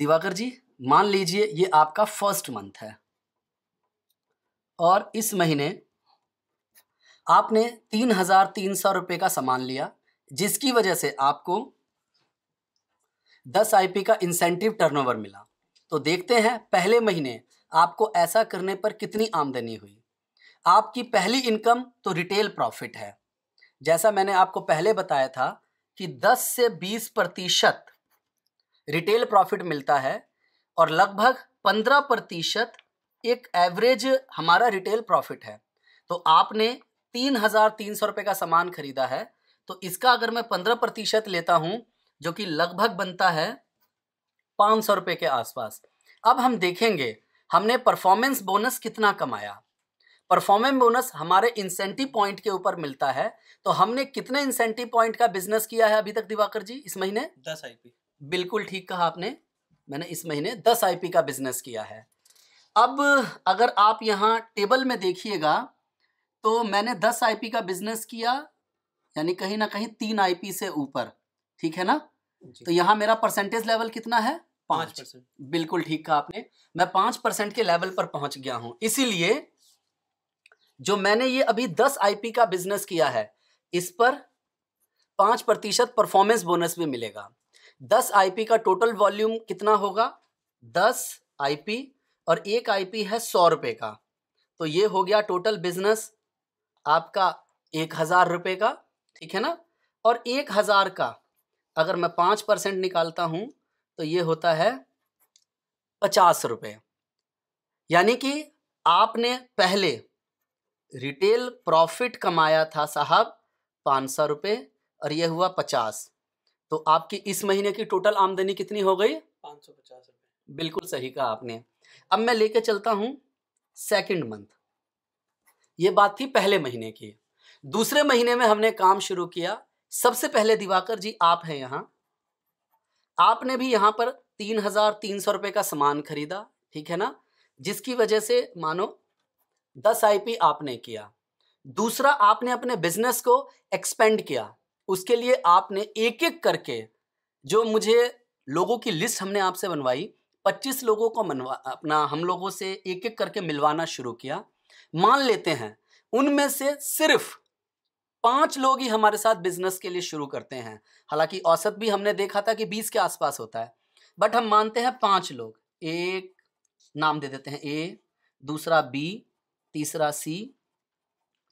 दिवाकर जी मान लीजिए ये आपका फर्स्ट मंथ है और इस महीने आपने तीन हजार तीन सौ रुपये का सामान लिया जिसकी वजह से आपको दस आईपी का इंसेंटिव टर्नओवर मिला तो देखते हैं पहले महीने आपको ऐसा करने पर कितनी आमदनी हुई आपकी पहली इनकम तो रिटेल प्रॉफिट है जैसा मैंने आपको पहले बताया था कि 10 से 20 प्रतिशत रिटेल प्रॉफिट मिलता है और लगभग पंद्रह प्रतिशत एक एवरेज हमारा रिटेल प्रॉफिट है तो आपने तीन हज़ार तीन सौ रुपये का सामान खरीदा है तो इसका अगर मैं पंद्रह प्रतिशत लेता हूँ जो कि लगभग बनता है पाँच सौ रुपये के आसपास अब हम देखेंगे हमने परफॉर्मेंस बोनस कितना कमाया परफॉर्मेंस बोनस हमारे इंसेंटिव पॉइंट के ऊपर मिलता है तो हमने कितने इंसेंटिव पॉइंट का बिजनेस किया है अभी तक दिवाकर जी इस महीने दस आई पी बिल्कुल ठीक कहा आपने मैंने इस महीने दस आईपी का बिजनेस किया है अब अगर आप यहाँ टेबल में देखिएगा तो मैंने दस आईपी का बिजनेस किया यानी कहीं ना कहीं तीन आईपी से ऊपर ठीक है ना तो यहाँ मेरा परसेंटेज लेवल कितना है पांच परसेंट बिल्कुल ठीक कहा आपने मैं पांच परसेंट के लेवल पर पहुंच गया हूं इसीलिए जो मैंने ये अभी दस आईपी का बिजनेस किया है इस पर पांच प्रतिशत परफॉर्मेंस बोनस भी मिलेगा दस आईपी का टोटल वॉल्यूम कितना होगा दस आईपी और एक आईपी है सौ रुपये का तो ये हो गया टोटल बिजनेस आपका एक हज़ार रुपये का ठीक है ना और एक हज़ार का अगर मैं पाँच परसेंट निकालता हूँ तो ये होता है पचास रुपये यानी कि आपने पहले रिटेल प्रॉफिट कमाया था साहब पाँच सौ रुपये और यह हुआ पचास तो आपकी इस महीने की टोटल आमदनी कितनी हो गई पाँच सौ पचास रुपये बिल्कुल सही कहा आपने अब मैं लेके चलता हूँ सेकंड मंथ ये बात थी पहले महीने की दूसरे महीने में हमने काम शुरू किया सबसे पहले दिवाकर जी आप हैं यहाँ आपने भी यहाँ पर तीन हजार तीन सौ रुपये का सामान खरीदा ठीक है ना जिसकी वजह से मानो दस आईपी आपने किया दूसरा आपने अपने बिजनेस को एक्सपेंड किया उसके लिए आपने एक एक करके जो मुझे लोगों की लिस्ट हमने आपसे बनवाई 25 लोगों को मनवा अपना हम लोगों से एक एक करके मिलवाना शुरू किया मान लेते हैं उनमें से सिर्फ पांच लोग ही हमारे साथ बिजनेस के लिए शुरू करते हैं हालांकि औसत भी हमने देखा था कि बीस के आसपास होता है बट हम मानते हैं पांच लोग एक नाम दे देते हैं ए दूसरा बी तीसरा सी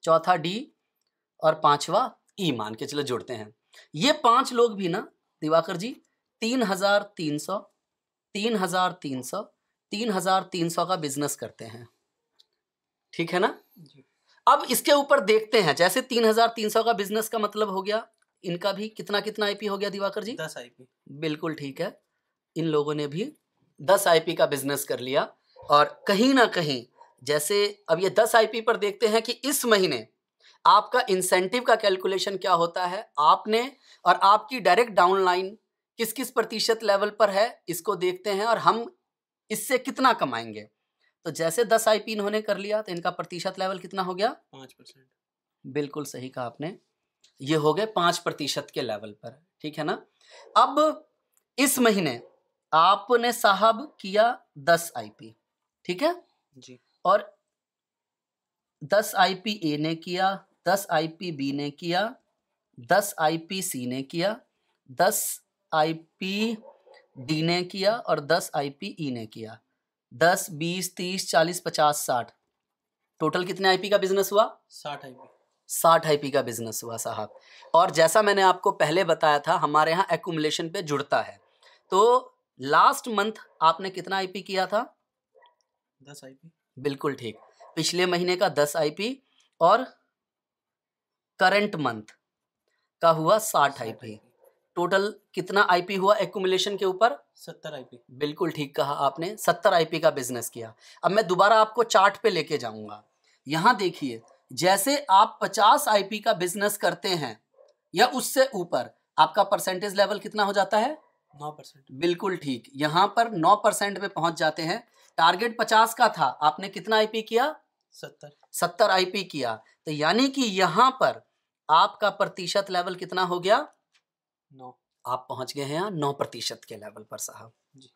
चौथा डी और पांचवा ई मान के चलो जोड़ते हैं ये पांच लोग भी ना दिवाकर जी तीन हजार तीन सौ तीन हजार तीन सौ तीन हजार तीन सौ का बिजनेस करते हैं ठीक है ना अब इसके ऊपर देखते हैं जैसे तीन हजार तीन सौ का बिजनेस का मतलब हो गया इनका भी कितना कितना आईपी हो गया दिवाकर जी दस आईपी बिल्कुल ठीक है इन लोगों ने भी दस आईपी का बिजनेस कर लिया और कहीं ना कहीं जैसे अब ये दस आईपी पर देखते हैं कि इस महीने आपका इंसेंटिव का कैलकुलेशन क्या होता है आपने और आपकी डायरेक्ट डाउनलाइन किस किस प्रतिशत लेवल पर है इसको देखते हैं और हम इससे कितना कमाएंगे तो जैसे दस आई पी इन्होंने कर लिया तो इनका प्रतिशत लेवल कितना हो गया पाँच परसेंट बिल्कुल सही कहा आपने ये हो गए पाँच प्रतिशत के लेवल पर ठीक है ना अब इस महीने आपने साहब किया दस आईपी ठीक है जी और दस आईपी ए ने किया दस बी ने किया दस सी ने किया दस डी ने किया और दस ई ने किया दस बीस तीस चालीस पचास साठ टोटल कितने आईपी का बिजनेस हुआ साठ आईपी साठ आईपी का बिजनेस हुआ साहब और जैसा मैंने आपको पहले बताया था हमारे यहाँ एकुमलेशन पे जुड़ता है तो लास्ट मंथ आपने कितना आईपी किया था दस आईपी बिल्कुल ठीक पिछले महीने का दस आईपी और करंट मंथ का हुआ साठ आईपी टोटल कितना आईपी हुआ एकुमुलेशन के ऊपर सत्तर आईपी बिल्कुल ठीक कहा आपने सत्तर आईपी का बिजनेस किया अब मैं दोबारा आपको चार्ट पे लेके जाऊंगा यहाँ देखिए जैसे आप पचास आईपी का बिजनेस करते हैं या उससे ऊपर आपका परसेंटेज लेवल कितना हो जाता है नौ परसेंट बिल्कुल ठीक यहाँ पर नौ परसेंट में पहुंच जाते हैं टारगेट पचास का था आपने कितना आईपी किया सत्तर सत्तर आईपी किया तो यानी कि यहाँ पर आपका प्रतिशत लेवल कितना हो गया नौ आप पहुंच गए हैं यहाँ नौ प्रतिशत के लेवल पर साहब जी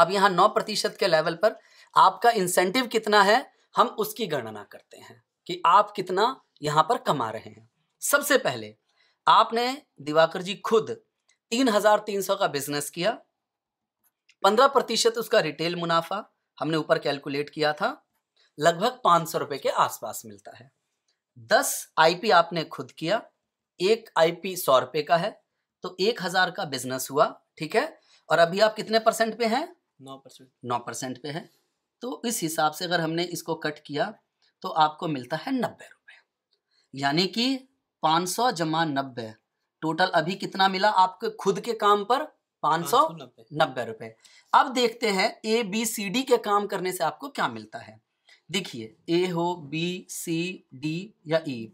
अब यहाँ नौ प्रतिशत के लेवल पर आपका इंसेंटिव कितना है हम उसकी गणना करते हैं कि आप कितना यहाँ पर कमा रहे हैं सबसे पहले आपने दिवाकर जी खुद तीन हजार तीन सौ का बिजनेस किया पंद्रह प्रतिशत उसका रिटेल मुनाफा हमने ऊपर कैलकुलेट किया था लगभग पांच सौ रुपए के आसपास मिलता है दस आईपी आपने खुद किया एक आईपी सौ रुपए का है तो एक हजार का बिजनेस हुआ ठीक है और अभी आप कितने परसेंट पे हैं नौ परसेंट नौ परसेंट पे है तो इस हिसाब से अगर हमने इसको कट किया तो आपको मिलता है नब्बे रुपये यानी कि पाँच सौ जमा नब्बे टोटल अभी कितना मिला आपके खुद के काम पर पाँच सौ नब्बे रुपये अब देखते हैं ए बी सी डी के काम करने से आपको क्या मिलता है देखिए ए हो बी सी डी या ई e,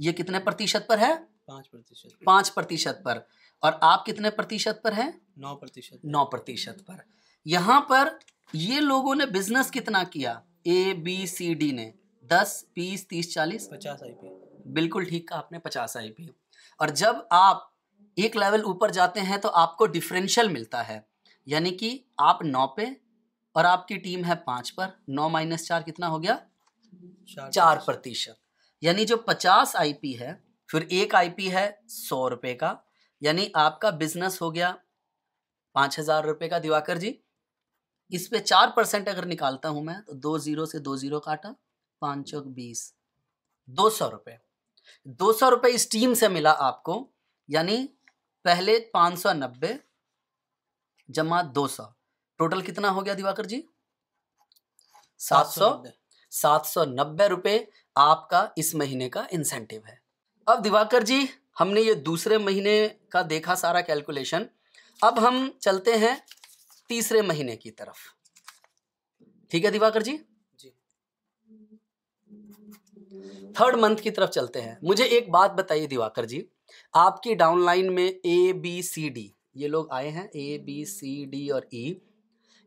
ये कितने प्रतिशत पर है पाँच प्रतिशत पाँच प्रतिशत पर और आप कितने प्रतिशत पर है नौ प्रतिशत नौ प्रतिशत पर यहाँ पर ये लोगों ने बिजनेस कितना किया ए बी सी डी ने दस बीस तीस चालीस पचास आई पी बिल्कुल ठीक कहा आपने पचास आई पी और जब आप एक लेवल ऊपर जाते हैं तो आपको डिफरेंशियल मिलता है यानी कि आप नौ पे और आपकी टीम है पांच पर नौ माइनस चार कितना हो गया चार, प्रतिशत यानी जो पचास आईपी है फिर एक आईपी है सौ रुपए का यानी आपका बिजनेस हो गया पांच हजार रुपए का दिवाकर जी इस पे चार परसेंट अगर निकालता हूं मैं तो दो जीरो से दो जीरो काटा पांच बीस दो सौ रुपये दो सौ रुपए इस टीम से मिला आपको यानी पहले पांच सौ नब्बे जमा दो सौ टोटल कितना हो गया दिवाकर जी सात सौ सात सौ नब्बे रुपए आपका इस महीने का इंसेंटिव है अब दिवाकर जी हमने ये दूसरे महीने का देखा सारा कैलकुलेशन अब हम चलते हैं तीसरे महीने की तरफ ठीक है दिवाकर जी जी थर्ड मंथ की तरफ चलते हैं मुझे एक बात बताइए दिवाकर जी आपकी डाउनलाइन में ए बी सी डी ये लोग आए हैं ए बी सी डी और ई e,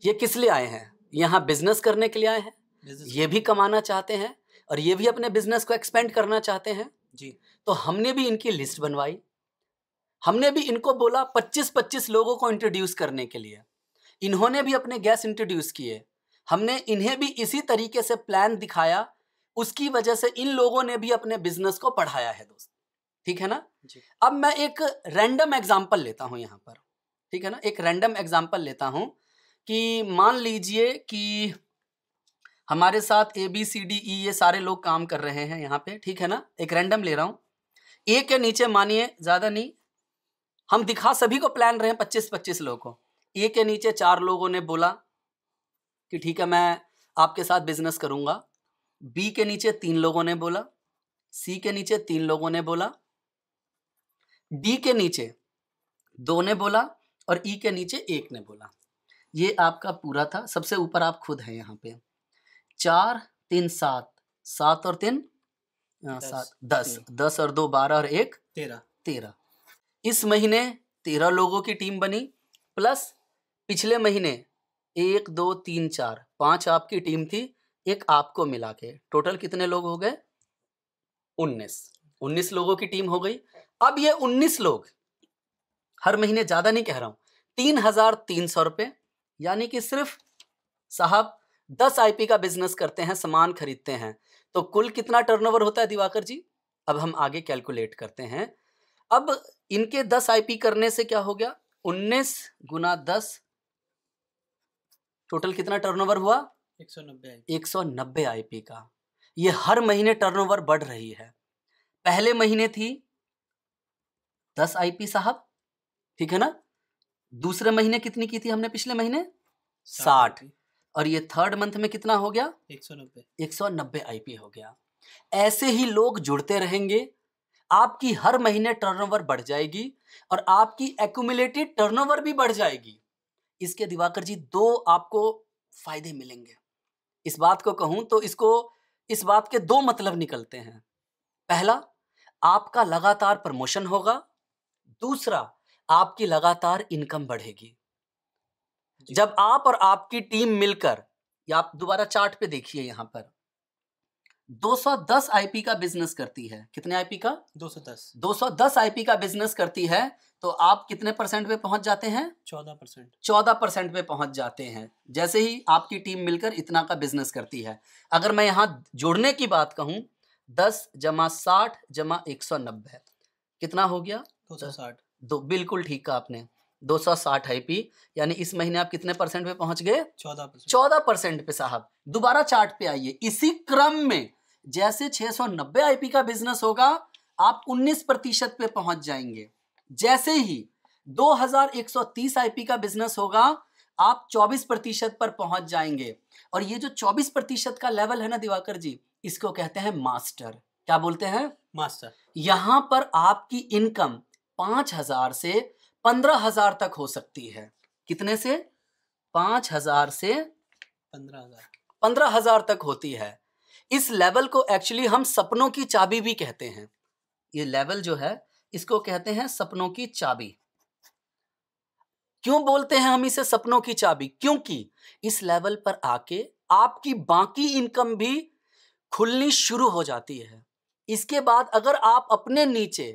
ये किस लिए आए हैं यहाँ बिजनेस करने के लिए आए हैं ये भी कमाना चाहते हैं और ये भी अपने बिजनेस को एक्सपेंड करना चाहते हैं जी तो हमने भी इनकी लिस्ट बनवाई हमने भी इनको बोला 25-25 लोगों को इंट्रोड्यूस करने के लिए इन्होंने भी अपने गैस इंट्रोड्यूस किए हमने इन्हें भी इसी तरीके से प्लान दिखाया उसकी वजह से इन लोगों ने भी अपने बिजनेस को पढ़ाया है दोस्त ठीक है ना जी अब मैं एक रैंडम एग्जाम्पल लेता हूँ यहाँ पर ठीक है ना एक रैंडम एग्जाम्पल लेता हूँ कि मान लीजिए कि हमारे साथ A B C D E ये सारे लोग काम कर रहे हैं यहाँ पे ठीक है ना एक रैंडम ले रहा हूँ ए के नीचे मानिए ज़्यादा नहीं हम दिखा सभी को प्लान रहे हैं पच्चीस पच्चीस लोगों को ए के नीचे चार लोगों ने बोला कि ठीक है मैं आपके साथ बिजनेस करूँगा बी के नीचे तीन लोगों ने बोला सी के नीचे तीन लोगों ने बोला डी के नीचे दो ने बोला और ई e के नीचे एक ने बोला ये आपका पूरा था सबसे ऊपर आप खुद हैं यहाँ पे चार तीन सात सात और तीन हाँ, सात दस दस और दो बारह और एक तेरह तेरह इस महीने तेरह लोगों की टीम बनी प्लस पिछले महीने एक दो तीन चार पांच आपकी टीम थी एक आपको मिला के टोटल कितने लोग हो गए उन्नीस उन्नीस लोगों की टीम हो गई अब ये उन्नीस लोग हर महीने ज्यादा नहीं कह रहा हूं तीन हजार तीन सौ रुपये यानी कि सिर्फ साहब दस आईपी का बिजनेस करते हैं सामान खरीदते हैं तो कुल कितना टर्नओवर होता है दिवाकर जी अब हम आगे कैलकुलेट करते हैं अब इनके दस आईपी करने से क्या हो गया उन्नीस गुना दस टोटल कितना टर्नओवर हुआ एक सौ नब्बे आईपी का ये हर महीने टर्नओवर बढ़ रही है पहले महीने थी दस आईपी साहब ठीक है ना दूसरे महीने कितनी की थी हमने पिछले महीने साठ और ये थर्ड मंथ में कितना हो गया एक सौ नब्बे एक सौ नब्बे आईपी हो गया ऐसे ही लोग जुड़ते रहेंगे आपकी हर महीने टर्नओवर बढ़ जाएगी और आपकी एक्यूमुलेटेड टर्नओवर भी बढ़ जाएगी इसके दिवाकर जी दो आपको फायदे मिलेंगे इस बात को कहूं तो इसको इस बात के दो मतलब निकलते हैं पहला आपका लगातार प्रमोशन होगा दूसरा आपकी लगातार इनकम बढ़ेगी जब आप और आपकी टीम मिलकर या आप दोबारा चार्ट पे देखिए यहाँ पर 210 आईपी का बिजनेस करती है कितने आईपी का 210 210 आईपी का बिजनेस करती है तो आप कितने परसेंट पे पहुंच जाते हैं 14 परसेंट चौदह परसेंट पे पहुंच जाते हैं जैसे ही आपकी टीम मिलकर इतना का बिजनेस करती है अगर मैं यहाँ जोड़ने की बात कहूँ दस जमा साठ जमा एक सौ नब्बे कितना हो गया दो सौ साठ दो बिल्कुल ठीक कहा आपने दो सौ साठ आई पी यानी इस महीने आप कितने परसेंट पे पहुंच गए चौदह परसेंट पे साहब दोबारा चार्ट पे आइए इसी क्रम में जैसे छह सौ 690 आईपी का बिजनेस होगा आप उन्नीस प्रतिशत पे पहुंच जाएंगे जैसे ही दो हजार एक सौ 2130 आईपी का बिजनेस होगा आप चौबीस प्रतिशत पर पहुंच जाएंगे और ये जो चौबीस प्रतिशत का लेवल है ना दिवाकर जी इसको कहते हैं मास्टर क्या बोलते हैं मास्टर यहां पर आपकी इनकम पांच हजार से पंद्रह हजार तक हो सकती है कितने से पांच हजार से पंद्रह हजार पंद्रह हजार तक होती है इस लेवल को एक्चुअली हम सपनों की चाबी भी कहते हैं ये लेवल जो है इसको कहते हैं सपनों की चाबी क्यों बोलते हैं हम इसे सपनों की चाबी क्योंकि इस लेवल पर आके आपकी बाकी इनकम भी खुलनी शुरू हो जाती है इसके बाद अगर आप अपने नीचे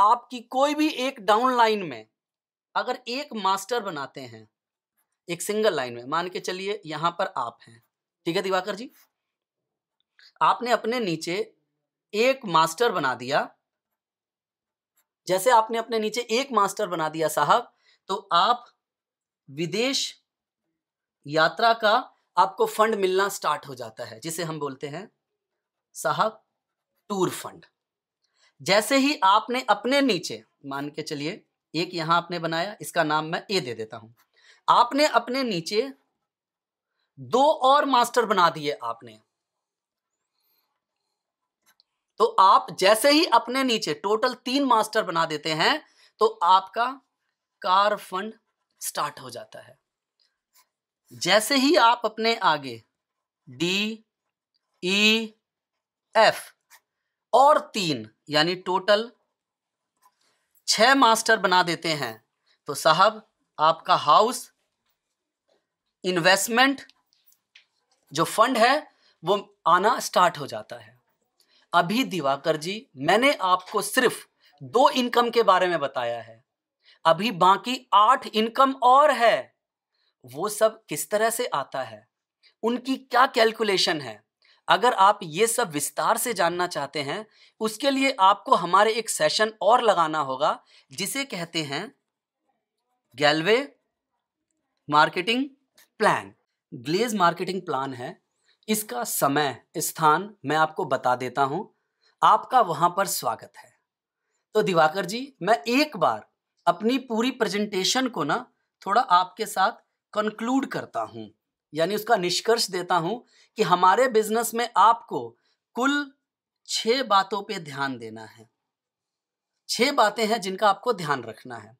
आपकी कोई भी एक डाउन लाइन में अगर एक मास्टर बनाते हैं एक सिंगल लाइन में मान के चलिए यहां पर आप हैं ठीक है दिवाकर जी आपने अपने नीचे एक मास्टर बना दिया जैसे आपने अपने नीचे एक मास्टर बना दिया साहब तो आप विदेश यात्रा का आपको फंड मिलना स्टार्ट हो जाता है जिसे हम बोलते हैं साहब टूर फंड जैसे ही आपने अपने नीचे मान के चलिए एक यहां आपने बनाया इसका नाम मैं ए दे देता हूं आपने अपने नीचे दो और मास्टर बना दिए आपने तो आप जैसे ही अपने नीचे टोटल तीन मास्टर बना देते हैं तो आपका कार फंड स्टार्ट हो जाता है जैसे ही आप अपने आगे डी ई एफ और तीन यानी टोटल छ मास्टर बना देते हैं तो साहब आपका हाउस इन्वेस्टमेंट जो फंड है वो आना स्टार्ट हो जाता है अभी दिवाकर जी मैंने आपको सिर्फ दो इनकम के बारे में बताया है अभी बाकी आठ इनकम और है वो सब किस तरह से आता है उनकी क्या कैलकुलेशन है अगर आप ये सब विस्तार से जानना चाहते हैं उसके लिए आपको हमारे एक सेशन और लगाना होगा जिसे कहते हैं Galway marketing plan glaze marketing plan है इसका समय स्थान मैं आपको बता देता हूं आपका वहां पर स्वागत है तो दिवाकर जी मैं एक बार अपनी पूरी प्रेजेंटेशन को ना थोड़ा आपके साथ कंक्लूड करता हूँ यानी उसका निष्कर्ष देता हूं कि हमारे बिजनेस में आपको कुल छह बातों पे ध्यान देना है छह बातें हैं जिनका आपको ध्यान रखना है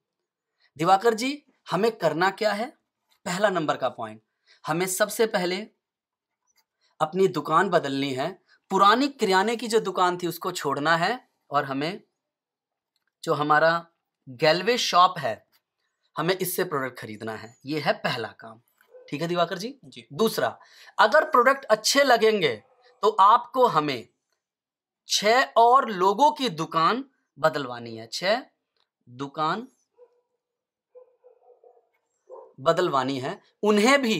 दिवाकर जी हमें करना क्या है पहला नंबर का पॉइंट हमें सबसे पहले अपनी दुकान बदलनी है पुरानी किराने की जो दुकान थी उसको छोड़ना है और हमें जो हमारा गैलवे शॉप है हमें इससे प्रोडक्ट खरीदना है ये है पहला काम ठीक है दिवाकर जी जी दूसरा अगर प्रोडक्ट अच्छे लगेंगे तो आपको हमें छह और लोगों की दुकान बदलवानी है छह दुकान बदलवानी है उन्हें भी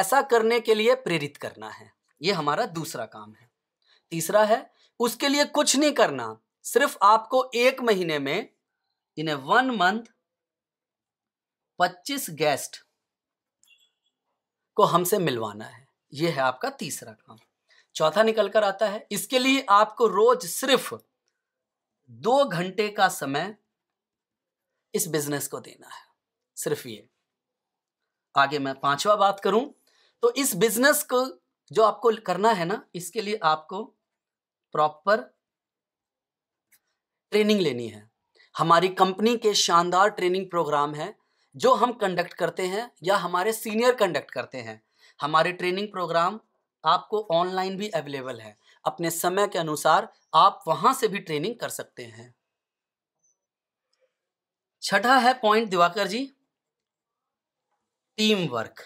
ऐसा करने के लिए प्रेरित करना है ये हमारा दूसरा काम है तीसरा है उसके लिए कुछ नहीं करना सिर्फ आपको एक महीने में इन्हें वन मंथ पच्चीस गेस्ट को हमसे मिलवाना है ये है आपका तीसरा काम चौथा निकल कर आता है इसके लिए आपको रोज सिर्फ दो घंटे का समय इस बिजनेस को देना है सिर्फ ये आगे मैं पांचवा बात करूं तो इस बिजनेस को जो आपको करना है ना इसके लिए आपको प्रॉपर ट्रेनिंग लेनी है हमारी कंपनी के शानदार ट्रेनिंग प्रोग्राम है जो हम कंडक्ट करते हैं या हमारे सीनियर कंडक्ट करते हैं हमारे ट्रेनिंग प्रोग्राम आपको ऑनलाइन भी अवेलेबल है अपने समय के अनुसार आप वहां से भी ट्रेनिंग कर सकते हैं छठा है point Diwakar ji team work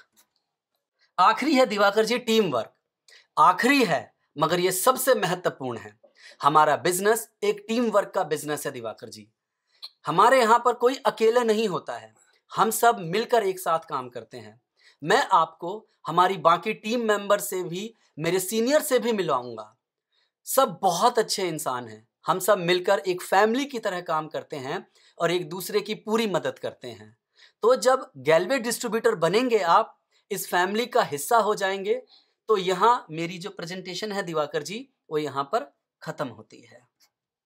आखिरी है दिवाकर जी टीम वर्क आखिरी है मगर ये सबसे महत्वपूर्ण है हमारा बिजनेस एक टीम वर्क का बिजनेस है दिवाकर जी हमारे यहां पर कोई अकेला नहीं होता है हम सब मिलकर एक साथ काम करते हैं मैं आपको हमारी बाकी टीम मेंबर से भी मेरे सीनियर से भी मिलवाऊंगा सब बहुत अच्छे इंसान हैं हम सब मिलकर एक फैमिली की तरह काम करते हैं और एक दूसरे की पूरी मदद करते हैं तो जब गैलवे डिस्ट्रीब्यूटर बनेंगे आप इस फैमिली का हिस्सा हो जाएंगे तो यहाँ मेरी जो प्रेजेंटेशन है दिवाकर जी वो यहाँ पर ख़त्म होती है